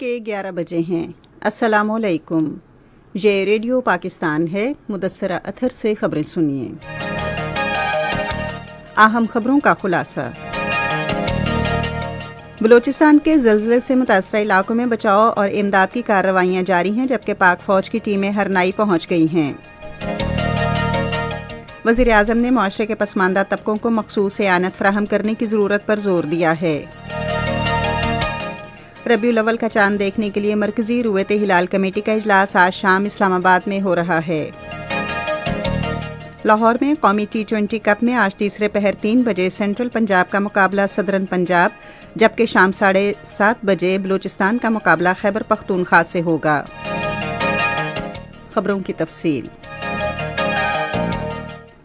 के 11 बजे हैं अस्सलाम वालेकुम ये रेडियो पाकिस्तान है मुदसरा अथर से खबरें सुनिए अहम खबरों का खुलासा बलूचिस्तान के जल्जले से मुतासर इलाकों में बचाव और इमदाद की कार्रवाइयाँ जारी हैं जबकि पाक फौज की टीमें हरनाई पहुँच गई हैं वजीर अजम ने माशरे के पसमानदा तबकों को मखसूस आनत फ्राहम करने की ज़रूरत पर जोर दिया है रबी अवल का चांद देखने के लिए मरकजी रुवत हिलाल कमेटी का अजलास आज शाम इस्लामाबाद में हो रहा है लाहौर में कौमी टी ट्वेंटी कप में आज तीसरे पहर तीन बजे सेंट्रल पंजाब का मुकाबला सदरन पंजाब जबकि शाम साढ़े सात बजे बलूचिस्तान का मुकाबला खैबर पख्तूनख्वा से होगा खबरों की तफसील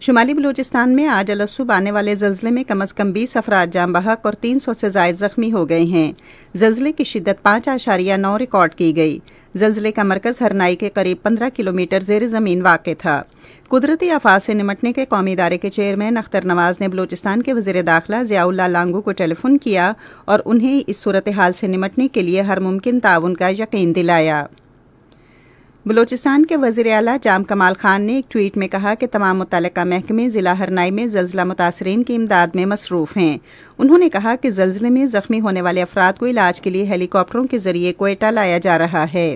शुमाली बलूचिस्तान में आज अलसुब आने वाले जल्जले में कम अज़ कम बीस अफराद जाम बहक और तीन सौ से जायद जख्मी हो गए हैं जल्जले की शिदत पाँच आशारिया नौ रिकॉर्ड की गई जल्जले का मरकज हरनाई के करीब पंद्रह किलोमीटर जेर ज़मीन वाक़ था कुदरती आफात से निमटने के कौमी इदारे के चेयरमैन अख्तर नवाज ने बलूचिस्तान के वजीर दाखिला ज़ियाउल्ला लांगू को टेलीफोन किया और उन्हें इस सूरत हाल से निमटने के लिए हर मुमकिन ताउन का यकीन दिलाया बलूचिस्तान के वजीर अला जाम कमाल खान ने एक ट्वीट में कहा कि तमाम मुतल महकमे ज़िला हरनाई में जल्जिला मुतासरीन की इमदाद में मसरूफ़ हैं उन्होंने कहा कि जल्जिले में ज़ख्मी होने वाले अफराद को इलाज के लिए हेलीकॉप्टरों के ज़रिए कोयटा लाया जा रहा है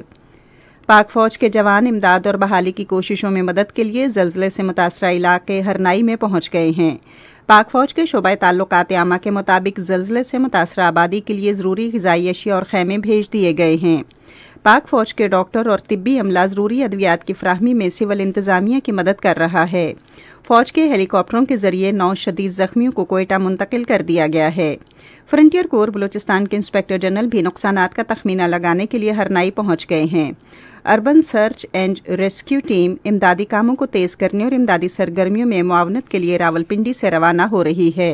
पाक फौज के जवान इमदाद और बहाली की कोशिशों में मदद के लिए जल्जिले से मुतासर इलाके हरनाई में पहुंच गए हैं पाक फौज के शोबा ताल्लुकात आमा के मुताबिक जल्जिले से मुतासर आबादी के लिए ज़रूरी गजाई अशिया और खैमे भेज दिए गए हैं पाक फौज के डॉक्टर और तिब्बी अमला जरूरी अद्वियात की फ्राहमी में सिविल इंतजामिया की मदद कर रहा है फौज के हेलीकॉप्टरों के जरिए नौ शदीद जख्मियों को कोयटा मुंतकिल कर दिया गया है फ्रंटियर कोर बलूचिस्तान के इंस्पेक्टर जनरल भी नुकसान का तखमीना लगाने के लिए हरनाई पहुंच गए हैं urban search and rescue team इमदादी कामों को तेज करने और इमदादी सरगर्मियों में मुआवनत के लिए रावलपिंडी से रवाना हो रही है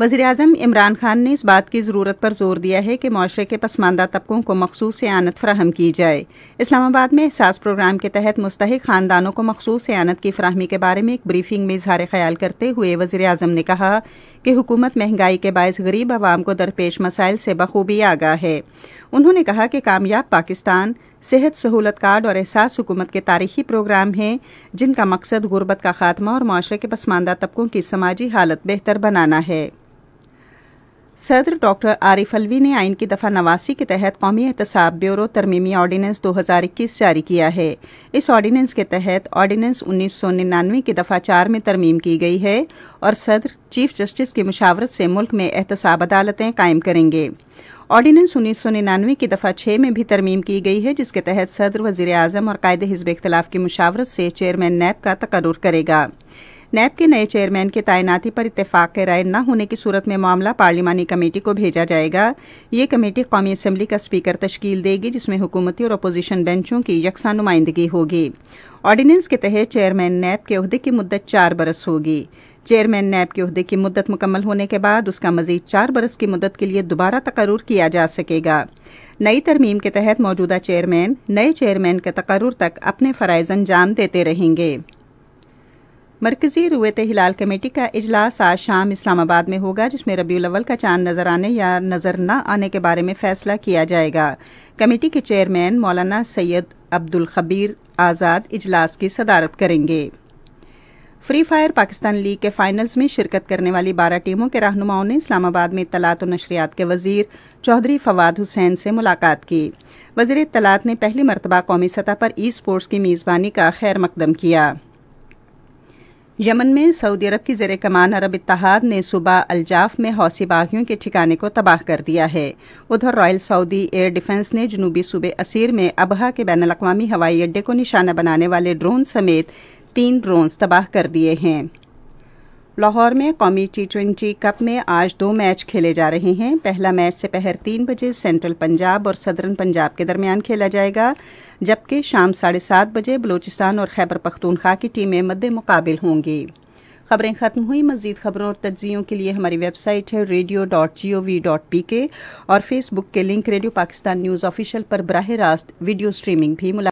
वजी अजम इमरान खान ने इस बात की ज़रूरत पर जोर दिया है कि माशरे के पसमानदा तबकों को मखसूस आनत फ्राहम की जाए इस्लामाबाद में एहसास प्रोग्राम के तहत मुस्तक ख़ानदानों को मखसूस आनत की फ्राहमी के बारे में एक ब्रीफिंग में इजहार ख्याल करते हुए वजी अजम ने कहा कि हुकूमत महंगाई के बायस गरीब आवाम को दरपेश मसाइल से बखूबी आगाह है उन्होंने कहा कि कामयाब पाकिस्तान सेहत सहूलत कार्ड और एहसास हुकूमत के तारीखी प्रोग्राम हैं जिनका मकसद गुर्बत का खात्मा और माशरे के पसमानदा तबकों की समाजी हालत बेहतर बनाना है सदर डॉक्टर आरिफ अलवी ने आइन की दफ़ा नवासी के तहत कौमी एहतसाब ब्यूरो तरमीमी ऑर्डीनेंस 2021 जारी किया है इस ऑर्डीनेंस के तहत ऑर्डीनेंस उन्नीस सौ निन्यानवे की दफ़ा चार में तरमीम की गई है और सदर चीफ जस्टिस की मुशावरत से मुल्क में एहतसाब अदालतें कायम करेंगे ऑर्डीनेंस उन्नीस सौ निन्यानवे की दफ़ा छः में भी तरमीम की गई है जिसके तहत सदर वजीर अजम और कायदे हिजब इख्तलाफ की मुशावरत से चेयरमैन नैब का तकर्र करेगा नैब के नए चेयरमैन के तैनाती पर इतफाक राय न होने की सूरत में मामला पार्लिमानी कमेटी को भेजा जाएगा ये कमेटी कौमी असम्बली का स्पीकर तश्कील देगी जिसमें हुकूमती और अपोजिशन बेंचों की यकसा नुमाइंदगी होगी ऑर्डीनेंस के तहत चेयरमैन नैब के अहदे की मुद्दत चार बरस होगी चेयरमैन नैब के अहदे की मुद्दत मुकम्मल होने के बाद उसका मजीद चार बरस की मुद्दत के लिए दोबारा तकर्र किया जा सकेगा नई तरमीम के तहत मौजूदा चेयरमैन नए चेयरमैन के तकर्र तक अपने फ़रज़ अंजाम देते रहेंगे मरकज़ी रुवत हिलाल कमेटी का अजलास आज शाम इस्लामाबाद में होगा जिसमें रबी रबील का चांद नज़र आने या नज़र न आने के बारे में फ़ैसला किया जाएगा कमेटी के चेयरमैन मौलाना सैयद अब्दुल खबीर आज़ाद इजलास की सदारत करेंगे फ्री फायर पाकिस्तान लीग के फाइनल्स में शिरकत करने वाली बारह टीमों के रहनुमाओं ने इस्लामाबाद में तलात और नशरियात के वजीर चौधरी फवाद हुसैन से मुलाकात की वजीर तलात ने पहली मरतबा कौमी सतह पर ई स्पोर्ट्स की मेज़बानी का खैर मकदम किया यमन में सऊदी अरब की जर कमान अरब इतिहाद ने सुबह अलजाफ में हौसी बागियों के ठिकाने को तबाह कर दिया है उधर रॉयल सऊदी एयर डिफेंस ने जनूबी सूबे असीर में अबहा के बैन अवी हवाई अड्डे को निशाना बनाने वाले ड्रोन समेत तीन ड्रोन्स तबाह कर दिए हैं लाहौर में कौमी टी ट्वेंटी कप में आज दो मैच खेले जा रहे हैं पहला मैच पहर तीन बजे सेंट्रल पंजाब और सदरन पंजाब के दरमियान खेला जाएगा जबकि शाम साढ़े सात बजे बलूचिस्तान और खैबर पख्तूनख्वा की टीमें मद्द मुकाबल होंगी खबरें ख़त्म हुई मजीद खबरों और तजियों के लिए हमारी वेबसाइट है radio dot G O V dot P K और फेसबुक के link radio Pakistan news official पर बरह रास्त वीडियो स्ट्रीमिंग भी मुला